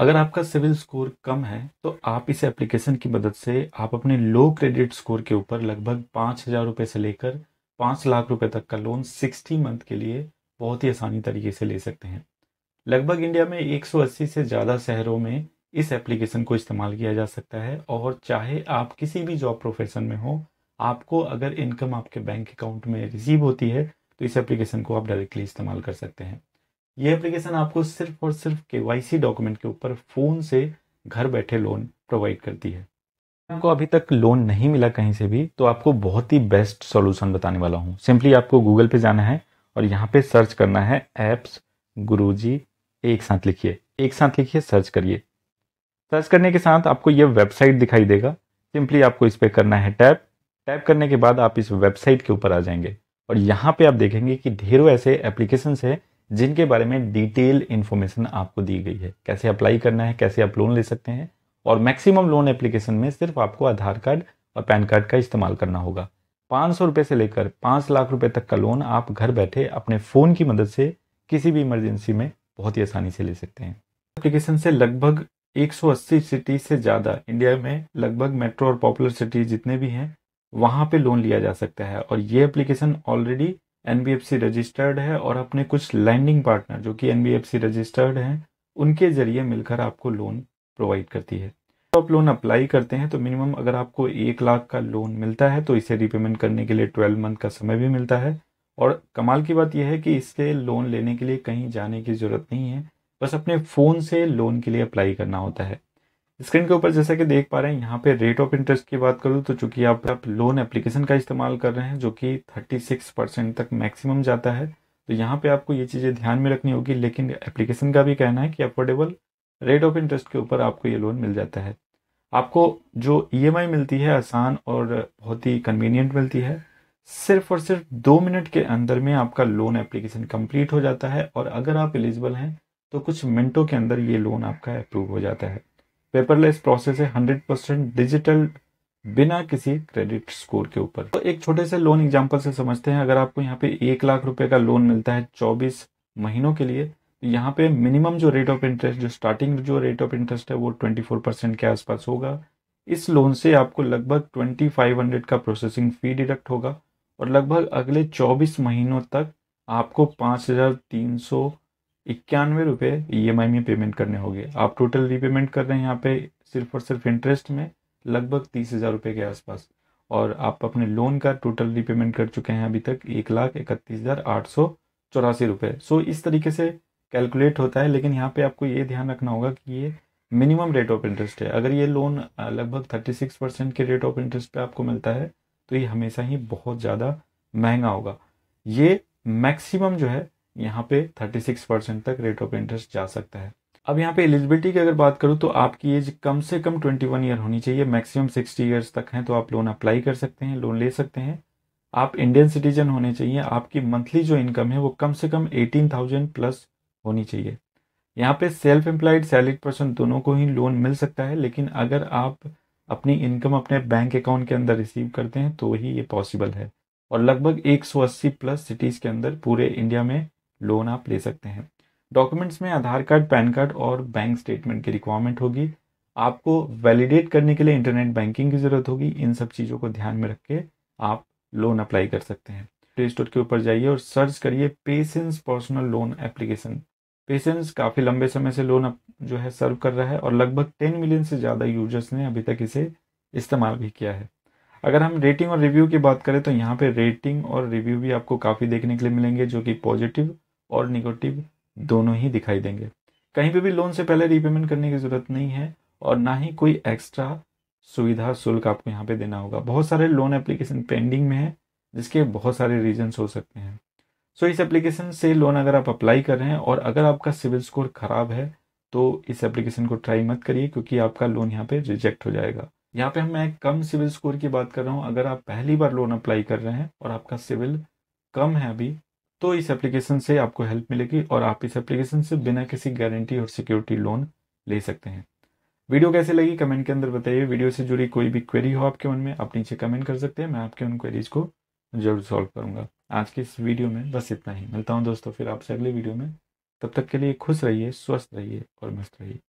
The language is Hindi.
अगर आपका सिविल स्कोर कम है तो आप इस एप्लीकेशन की मदद से आप अपने लो क्रेडिट स्कोर के ऊपर लगभग पाँच हज़ार रुपये से लेकर पाँच लाख रुपए तक का लोन सिक्सटी मंथ के लिए बहुत ही आसानी तरीके से ले सकते हैं लगभग इंडिया में 180 से ज़्यादा शहरों में इस एप्लीकेशन को इस्तेमाल किया जा सकता है और चाहे आप किसी भी जॉब प्रोफेशन में हो आपको अगर इनकम आपके बैंक अकाउंट में रिसीव होती है तो इस एप्लीकेशन को आप डायरेक्टली इस्तेमाल कर सकते हैं ये एप्लीकेशन आपको सिर्फ और सिर्फ के डॉक्यूमेंट के ऊपर फ़ोन से घर बैठे लोन प्रोवाइड करती है आपको अभी तक लोन नहीं मिला कहीं से भी तो आपको बहुत ही बेस्ट सॉल्यूशन बताने वाला हूँ सिंपली आपको गूगल पे जाना है और यहाँ पे सर्च करना है एप्स गुरुजी एक साथ लिखिए एक साथ लिखिए सर्च करिए सर्च करने के साथ आपको ये वेबसाइट दिखाई देगा सिंपली आपको इस पर करना है टैप टैप करने के बाद आप इस वेबसाइट के ऊपर आ जाएंगे और यहाँ पे आप देखेंगे कि ढेरों ऐसे एप्लीकेशन है जिनके बारे में डिटेल इन्फॉर्मेशन आपको दी गई है कैसे अप्लाई करना है कैसे आप लोन ले सकते हैं और मैक्सिमम लोन एप्लीकेशन में सिर्फ आपको आधार कार्ड और पैन कार्ड का इस्तेमाल करना होगा पाँच सौ रुपये से लेकर पाँच लाख रुपये तक का लोन आप घर बैठे अपने फ़ोन की मदद से किसी भी इमरजेंसी में बहुत ही आसानी से ले सकते हैं एप्लीकेशन से लगभग 180 सिटीज से ज़्यादा इंडिया में लगभग मेट्रो और पॉपुलर सिटीज जितने भी हैं वहाँ पे लोन लिया जा सकता है और ये एप्लीकेशन ऑलरेडी एनबीएफसी रजिस्टर्ड है और अपने कुछ लैंडिंग पार्टनर जो कि एनबीएफसी रजिस्टर्ड हैं उनके जरिए मिलकर आपको लोन प्रोवाइड करती है तो आप लोन अप्लाई करते हैं तो मिनिमम अगर आपको एक लाख का लोन मिलता है तो इसे रिपेमेंट करने के लिए ट्वेल्व मंथ का समय भी मिलता है और कमाल की बात यह है कि इससे लोन लेने के लिए कहीं जाने की ज़रूरत नहीं है बस अपने फ़ोन से लोन के लिए अप्लाई करना होता है स्क्रीन के ऊपर जैसा कि देख पा रहे हैं यहाँ पे रेट ऑफ इंटरेस्ट की बात करूँ तो चूंकि आप आप लोन एप्लीकेशन का इस्तेमाल कर रहे हैं जो कि 36 परसेंट तक मैक्सिमम जाता है तो यहाँ पे आपको ये चीज़ें ध्यान में रखनी होगी लेकिन एप्लीकेशन का भी कहना है कि अफोर्डेबल रेट ऑफ इंटरेस्ट के ऊपर आपको ये लोन मिल जाता है आपको जो ई e मिलती है आसान और बहुत ही कन्वीनियंट मिलती है सिर्फ और सिर्फ दो मिनट के अंदर में आपका लोन एप्लीकेशन कम्प्लीट हो जाता है और अगर आप एलिजिबल हैं तो कुछ मिनटों के अंदर ये लोन आपका अप्रूव हो जाता है पेपरलेस प्रोसेस है हंड्रेड परसेंट डिजिटल बिना किसी क्रेडिट स्कोर के ऊपर तो एक छोटे से लोन एग्जाम्पल से समझते हैं अगर आपको यहाँ पे एक लाख रुपए का लोन मिलता है चौबीस महीनों के लिए तो यहाँ पे मिनिमम जो रेट ऑफ इंटरेस्ट जो स्टार्टिंग जो रेट ऑफ इंटरेस्ट है वो ट्वेंटी फोर परसेंट के आसपास होगा इस लोन से आपको लगभग ट्वेंटी फाइव हंड्रेड का प्रोसेसिंग फी डिडक्ट होगा और लगभग अगले चौबीस महीनों तक आपको पाँच हजार तीन सौ इक्यानवे रुपये ई e में पेमेंट करने होंगे आप टोटल रीपेमेंट कर रहे हैं यहाँ पे सिर्फ और सिर्फ इंटरेस्ट में लगभग तीस हज़ार रुपये के आसपास और आप अपने लोन का टोटल रीपेमेंट कर चुके हैं अभी तक एक लाख इकतीस हज़ार आठ सौ चौरासी रुपये सो इस तरीके से कैलकुलेट होता है लेकिन यहाँ पे आपको ये ध्यान रखना होगा कि ये मिनिमम रेट ऑफ इंटरेस्ट है अगर ये लोन लगभग थर्टी सिक्स परसेंट के रेट ऑफ इंटरेस्ट पर आपको मिलता है तो ये हमेशा ही बहुत ज़्यादा महंगा होगा ये मैक्सिमम जो है यहाँ पे 36 परसेंट तक रेट ऑफ इंटरेस्ट जा सकता है अब यहाँ पे एलिजिबिलिटी की अगर बात करूँ तो आपकी एज कम से कम 21 ईयर होनी चाहिए मैक्सिमम 60 ईयर्स तक हैं तो आप लोन अप्लाई कर सकते हैं लोन ले सकते हैं आप इंडियन सिटीजन होने चाहिए आपकी मंथली जो इनकम है वो कम से कम थाउजेंड प्लस होनी चाहिए यहाँ पे सेल्फ एम्प्लॉयड सैलरीड पर्सन दोनों को ही लोन मिल सकता है लेकिन अगर आप अपनी इनकम अपने बैंक अकाउंट के अंदर रिसीव करते हैं तो ही ये पॉसिबल है और लगभग 180 प्लस सिटीज़ के अंदर पूरे इंडिया में लोन आप ले सकते हैं डॉक्यूमेंट्स में आधार कार्ड पैन कार्ड और बैंक स्टेटमेंट की रिक्वायरमेंट होगी आपको वैलिडेट करने के लिए इंटरनेट बैंकिंग की ज़रूरत होगी इन सब चीज़ों को ध्यान में रख के आप लोन अप्लाई कर सकते हैं प्ले स्टोर के ऊपर जाइए और सर्च करिए PaySense personal loan application PaySense काफ़ी लंबे समय से लोन जो है सर्व कर रहा है और लगभग टेन मिलियन से ज़्यादा यूजर्स ने अभी तक इसे इस्तेमाल भी किया है अगर हम रेटिंग और रिव्यू की बात करें तो यहाँ पर रेटिंग और रिव्यू भी आपको काफ़ी देखने के लिए मिलेंगे जो कि पॉजिटिव और निगेटिव दोनों ही दिखाई देंगे कहीं पे भी लोन से पहले रीपेमेंट करने की ज़रूरत नहीं है और ना ही कोई एक्स्ट्रा सुविधा शुल्क आपको यहाँ पे देना होगा बहुत सारे लोन एप्लीकेशन पेंडिंग में है जिसके बहुत सारे रीजन्स हो सकते हैं सो so, इस एप्लीकेशन से लोन अगर आप अप्लाई कर रहे हैं और अगर आपका सिविल स्कोर ख़राब है तो इस एप्लीकेशन को ट्राई मत करिए क्योंकि आपका लोन यहाँ पे रिजेक्ट हो जाएगा यहाँ पे मैं कम सिविल स्कोर की बात कर रहा हूँ अगर आप पहली बार लोन अप्लाई कर रहे हैं और आपका सिविल कम है अभी तो इस एप्लीकेशन से आपको हेल्प मिलेगी और आप इस एप्लीकेशन से बिना किसी गारंटी और सिक्योरिटी लोन ले सकते हैं वीडियो कैसे लगी कमेंट के अंदर बताइए वीडियो से जुड़ी कोई भी क्वेरी हो आपके मन में आप नीचे कमेंट कर सकते हैं मैं आपके उन क्वेरीज को जरूर सॉल्व करूंगा आज की इस वीडियो में बस इतना ही मिलता हूँ दोस्तों फिर आपसे अगले वीडियो में तब तक के लिए खुश रहिए स्वस्थ रहिए और मस्त रहिए